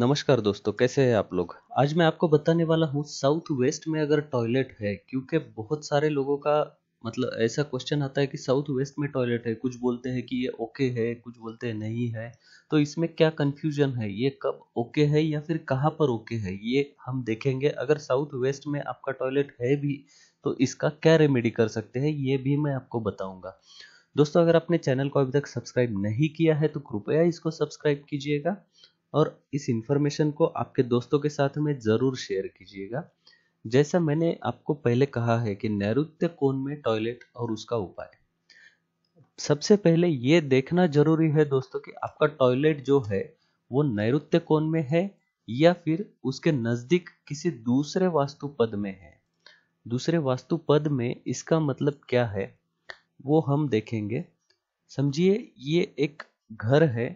नमस्कार दोस्तों कैसे हैं आप लोग आज मैं आपको बताने वाला हूँ साउथ वेस्ट में अगर टॉयलेट है क्योंकि बहुत सारे लोगों का मतलब ऐसा क्वेश्चन आता है कि साउथ वेस्ट में टॉयलेट है कुछ बोलते हैं कि ये ओके है कुछ बोलते हैं नहीं है तो इसमें क्या कंफ्यूजन है ये कब ओके है या फिर कहाँ पर ओके है ये हम देखेंगे अगर साउथ वेस्ट में आपका टॉयलेट है भी तो इसका क्या रेमेडी कर सकते हैं ये भी मैं आपको बताऊंगा दोस्तों अगर आपने चैनल को अभी तक सब्सक्राइब नहीं किया है तो कृपया इसको सब्सक्राइब कीजिएगा और इस इंफॉर्मेशन को आपके दोस्तों के साथ में ज़रूर शेयर कीजिएगा जैसा मैंने आपको पहले कहा है कि नैरुत्य कोण में टॉयलेट और उसका उपाय सबसे पहले ये देखना जरूरी है दोस्तों कि आपका टॉयलेट जो है वो नैरुत्य कोण में है या फिर उसके नज़दीक किसी दूसरे वास्तु पद में है दूसरे वास्तु पद में इसका मतलब क्या है वो हम देखेंगे समझिए ये एक घर है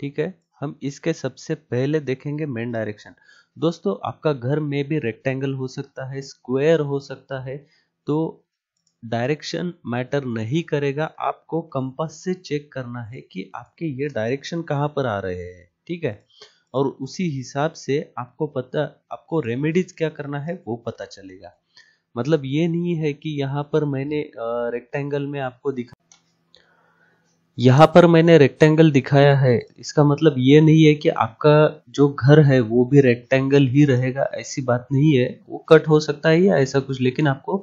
ठीक है हम इसके सबसे पहले देखेंगे मेन डायरेक्शन दोस्तों आपका घर में भी रेक्टेंगल हो सकता है स्क्वायर हो सकता है तो डायरेक्शन मैटर नहीं करेगा आपको कंपास से चेक करना है कि आपके ये डायरेक्शन कहाँ पर आ रहे हैं ठीक है और उसी हिसाब से आपको पता आपको रेमेडीज क्या करना है वो पता चलेगा मतलब ये नहीं है कि यहाँ पर मैंने रेक्टेंगल में आपको दिखा यहाँ पर मैंने रेक्टेंगल दिखाया है इसका मतलब ये नहीं है कि आपका जो घर है वो भी रेक्टेंगल ही रहेगा ऐसी बात नहीं है वो कट हो सकता है या ऐसा कुछ लेकिन आपको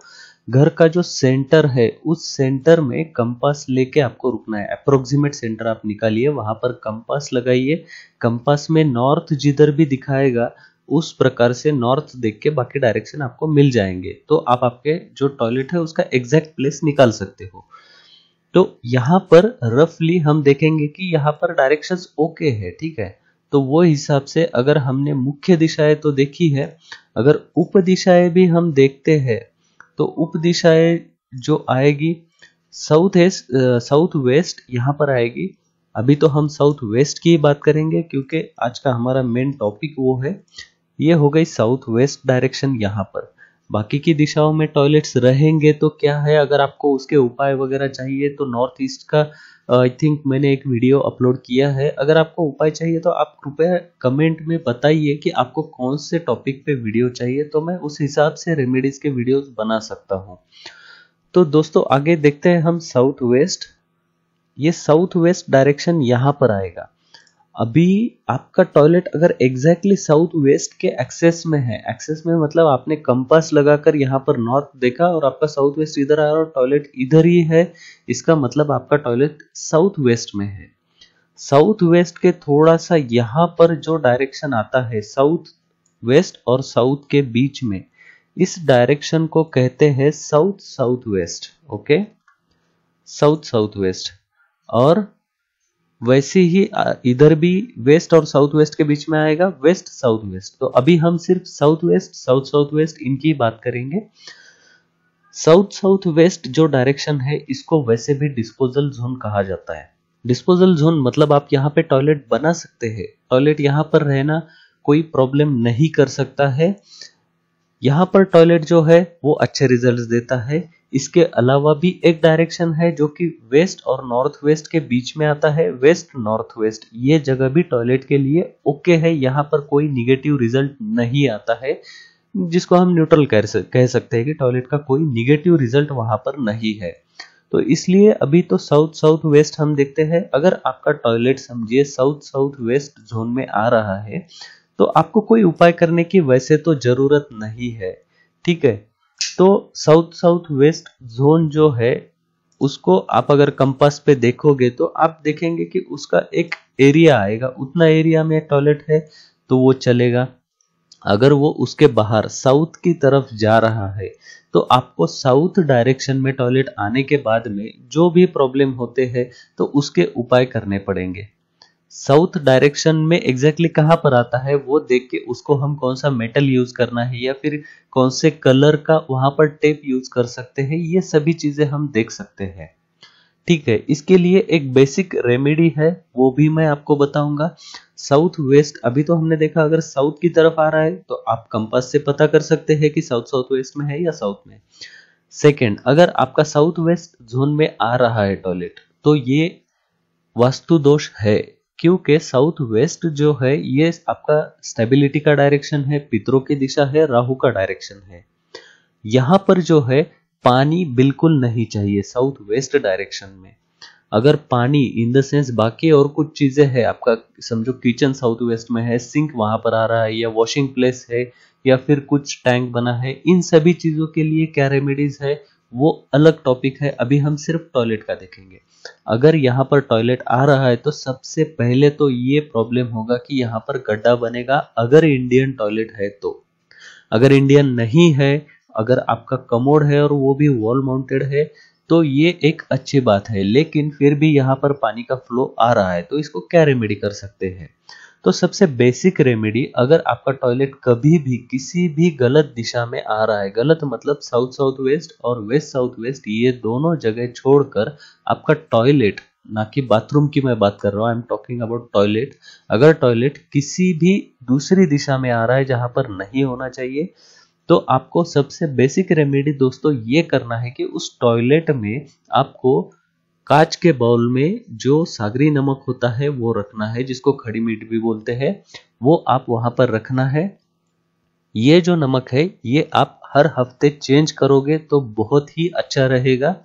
घर का जो सेंटर है उस सेंटर में कंपास लेके आपको रुकना है अप्रोक्सीमेट सेंटर आप निकालिए वहां पर कंपास लगाइए कंपास में नॉर्थ जिधर भी दिखाएगा उस प्रकार से नॉर्थ देख के बाकी डायरेक्शन आपको मिल जाएंगे तो आप आपके जो टॉयलेट है उसका एग्जैक्ट प्लेस निकाल सकते हो तो यहाँ पर रफली हम देखेंगे कि यहाँ पर डायरेक्शंस ओके है ठीक है तो वो हिसाब से अगर हमने मुख्य दिशाएं तो देखी है अगर उप दिशाएं भी हम देखते हैं तो उप दिशाएं जो आएगी साउथ एस्ट साउथ वेस्ट यहाँ पर आएगी अभी तो हम साउथ वेस्ट की बात करेंगे क्योंकि आज का हमारा मेन टॉपिक वो है ये हो गई साउथ वेस्ट डायरेक्शन यहाँ पर बाकी की दिशाओं में टॉयलेट्स रहेंगे तो क्या है अगर आपको उसके उपाय वगैरह चाहिए तो नॉर्थ ईस्ट का आई थिंक मैंने एक वीडियो अपलोड किया है अगर आपको उपाय चाहिए तो आप कृपया कमेंट में बताइए कि आपको कौन से टॉपिक पे वीडियो चाहिए तो मैं उस हिसाब से रेमेडीज के वीडियोस बना सकता हूँ तो दोस्तों आगे देखते हैं हम साउथ वेस्ट ये साउथ वेस्ट डायरेक्शन यहाँ पर आएगा अभी आपका टॉयलेट अगर एग्जैक्टली साउथ वेस्ट के एक्सेस में है एक्सेस में मतलब आपने कंपास लगाकर यहाँ पर नॉर्थ देखा और आपका साउथ वेस्ट इधर आया और टॉयलेट इधर ही है इसका मतलब आपका टॉयलेट साउथ वेस्ट में है साउथ वेस्ट के थोड़ा सा यहाँ पर जो डायरेक्शन आता है साउथ वेस्ट और साउथ के बीच में इस डायरेक्शन को कहते हैं south south west okay south south west और वैसे ही इधर भी वेस्ट और साउथ वेस्ट के बीच में आएगा वेस्ट साउथ वेस्ट तो अभी हम सिर्फ south west south south west इनकी बात करेंगे साउथ साउथ वेस्ट जो डायरेक्शन है इसको वैसे भी डिस्पोजल जोन कहा जाता है डिस्पोजल जोन मतलब आप यहाँ पे टॉयलेट बना सकते हैं टॉयलेट यहाँ पर रहना कोई प्रॉब्लम नहीं कर सकता है यहाँ पर टॉयलेट जो है वो अच्छे रिजल्ट्स देता है इसके अलावा भी एक डायरेक्शन है जो कि वेस्ट और नॉर्थ वेस्ट के बीच में आता है वेस्ट नॉर्थ वेस्ट ये जगह भी टॉयलेट के लिए ओके है यहाँ पर कोई निगेटिव रिजल्ट नहीं आता है जिसको हम न्यूट्रल कह सकते हैं कि टॉयलेट का कोई निगेटिव रिजल्ट वहां पर नहीं है तो इसलिए अभी तो साउथ साउथ वेस्ट हम देखते हैं अगर आपका टॉयलेट समझिए साउथ साउथ वेस्ट जोन में आ रहा है तो आपको कोई उपाय करने की वैसे तो जरूरत नहीं है ठीक है तो साउथ साउथ वेस्ट जोन जो है उसको आप अगर कंपास पे देखोगे तो आप देखेंगे कि उसका एक एरिया आएगा उतना एरिया में टॉयलेट है तो वो चलेगा अगर वो उसके बाहर साउथ की तरफ जा रहा है तो आपको साउथ डायरेक्शन में टॉयलेट आने के बाद में जो भी प्रॉब्लम होते हैं तो उसके उपाय करने पड़ेंगे साउथ डायरेक्शन में एग्जैक्टली exactly कहाँ पर आता है वो देख के उसको हम कौन सा मेटल यूज करना है या फिर कौन से कलर का वहां पर टेप यूज कर सकते हैं ये सभी चीजें हम देख सकते हैं ठीक है इसके लिए एक बेसिक रेमेडी है वो भी मैं आपको बताऊंगा साउथ वेस्ट अभी तो हमने देखा अगर साउथ की तरफ आ रहा है तो आप कंपास से पता कर सकते हैं कि साउथ साउथ वेस्ट में है या साउथ में सेकेंड अगर आपका साउथ वेस्ट जोन में आ रहा है टॉयलेट तो ये वास्तु दोष है क्योंकि साउथ वेस्ट जो है ये आपका स्टेबिलिटी का डायरेक्शन है पितरों की दिशा है राहु का डायरेक्शन है यहां पर जो है पानी बिल्कुल नहीं चाहिए साउथ वेस्ट डायरेक्शन में अगर पानी इन द सेंस बाकी और कुछ चीजें है आपका समझो किचन साउथ वेस्ट में है सिंक वहां पर आ रहा है या वॉशिंग प्लेस है या फिर कुछ टैंक बना है इन सभी चीजों के लिए क्या रेमेडीज है वो अलग टॉपिक है अभी हम सिर्फ टॉयलेट का देखेंगे अगर यहाँ पर टॉयलेट आ रहा है तो सबसे पहले तो ये प्रॉब्लम होगा कि यहाँ पर गड्ढा बनेगा अगर इंडियन टॉयलेट है तो अगर इंडियन नहीं है अगर आपका कमोड है और वो भी वॉल माउंटेड है तो ये एक अच्छी बात है लेकिन फिर भी यहाँ पर पानी का फ्लो आ रहा है तो इसको क्या रेमेडी कर सकते हैं तो सबसे बेसिक रेमेडी अगर आपका टॉयलेट कभी भी किसी भी गलत दिशा में आ रहा है गलत मतलब साउथ साउथ वेस्ट और वेस्ट साउथ वेस्ट ये दोनों जगह छोड़कर आपका टॉयलेट ना कि बाथरूम की मैं बात कर रहा हूँ I am talking about toilet अगर टॉयलेट किसी भी दूसरी दिशा में आ रहा है जहां पर नहीं होना चाहिए तो आपको सबसे बेसिक रेमेडी दोस्तों ये करना है कि उस टॉयलेट में आपको कांच के बाउल में जो सागरी नमक होता है वो रखना है जिसको खड़ी मीट भी बोलते हैं वो आप वहां पर रखना है ये जो नमक है ये आप हर हफ्ते चेंज करोगे तो बहुत ही अच्छा रहेगा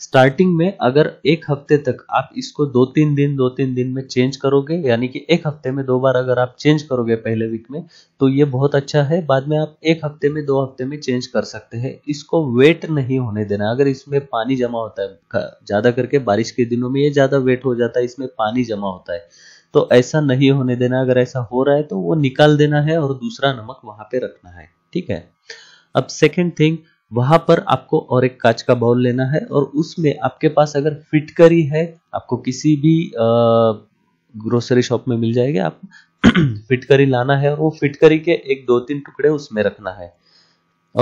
स्टार्टिंग में अगर एक हफ्ते तक आप इसको दो तीन दिन दो तीन दिन में चेंज करोगे यानी कि एक हफ्ते में दो बार अगर आप चेंज करोगे पहले वीक में तो ये बहुत अच्छा है बाद में आप एक हफ्ते में दो हफ्ते में चेंज कर सकते हैं इसको वेट नहीं होने देना अगर इसमें पानी जमा होता है ज़्यादा करके बारिश के दिनों में ये ज़्यादा वेट हो जाता है इसमें पानी जमा होता है तो ऐसा नहीं होने देना अगर ऐसा हो रहा है तो वो निकाल देना है और दूसरा नमक वहां पे रखना है ठीक है अब सेकेंड थिंग वहां पर आपको और एक कांच का बाउल लेना है और उसमें आपके पास अगर फिटकरी है आपको किसी भी ग्रोसरी शॉप में मिल जाएगी आप फिटकरी लाना है और वो फिटकरी के एक दो तीन टुकड़े उसमें रखना है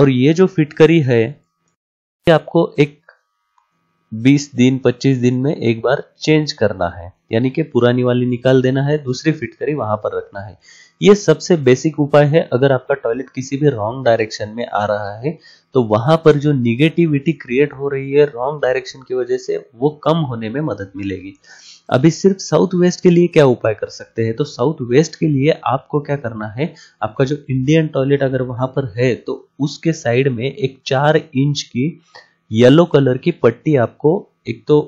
और ये जो फिटकरी है ये आपको एक 20 दिन 25 दिन में एक बार चेंज करना है यानी कि पुरानी वाली निकाल देना है दूसरी फिट करी वहां पर रखना है ये सबसे बेसिक उपाय है अगर आपका टॉयलेट किसी भी रॉन्ग डायरेक्शन में आ रहा है तो वहां पर जो निगेटिविटी क्रिएट हो रही है रॉन्ग डायरेक्शन की वजह से वो कम होने में मदद मिलेगी अभी सिर्फ साउथ वेस्ट के लिए क्या उपाय कर सकते हैं तो साउथ वेस्ट के लिए आपको क्या करना है आपका जो इंडियन टॉयलेट अगर वहां पर है तो उसके साइड में एक चार इंच की येलो कलर की पट्टी आपको एक तो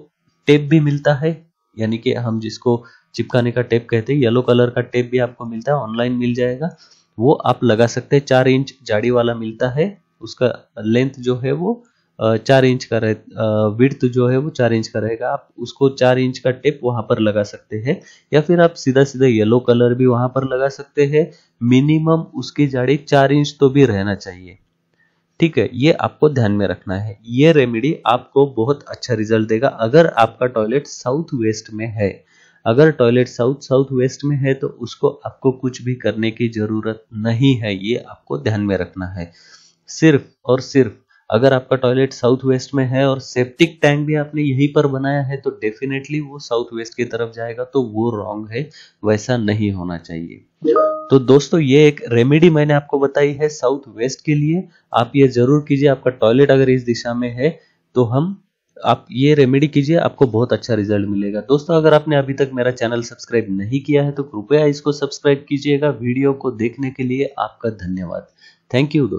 टेप भी मिलता है यानी कि हम जिसको चिपकाने का टेप कहते हैं येलो कलर का टेप भी आपको मिलता है ऑनलाइन मिल जाएगा वो आप लगा सकते हैं चार इंच जाड़ी वाला मिलता है उसका लेंथ जो है वो चार इंच का रहे विर्थ जो है वो चार इंच का रहेगा आप उसको चार इंच का टेप वहां पर लगा सकते हैं या फिर आप सीधा सीधा येलो कलर भी वहां पर लगा सकते हैं मिनिमम उसकी जाड़ी चार इंच तो भी रहना चाहिए ठीक है ये आपको ध्यान में रखना है ये रेमेडी आपको बहुत अच्छा रिजल्ट देगा अगर आपका टॉयलेट साउथ वेस्ट में है अगर टॉयलेट साउथ साउथ वेस्ट में है तो उसको आपको कुछ भी करने की ज़रूरत नहीं है ये आपको ध्यान में रखना है सिर्फ और सिर्फ अगर आपका टॉयलेट साउथ वेस्ट में है और सेप्टिक टैंक भी आपने यहीं पर बनाया है तो डेफिनेटली वो साउथ वेस्ट की तरफ जाएगा तो वो रॉन्ग है वैसा नहीं होना चाहिए तो दोस्तों ये एक रेमेडी मैंने आपको बताई है साउथ वेस्ट के लिए आप ये जरूर कीजिए आपका टॉयलेट अगर इस दिशा में है तो हम आप ये रेमेडी कीजिए आपको बहुत अच्छा रिजल्ट मिलेगा दोस्तों अगर आपने अभी तक मेरा चैनल सब्सक्राइब नहीं किया है तो कृपया इसको सब्सक्राइब कीजिएगा वीडियो को देखने के लिए आपका धन्यवाद थैंक यू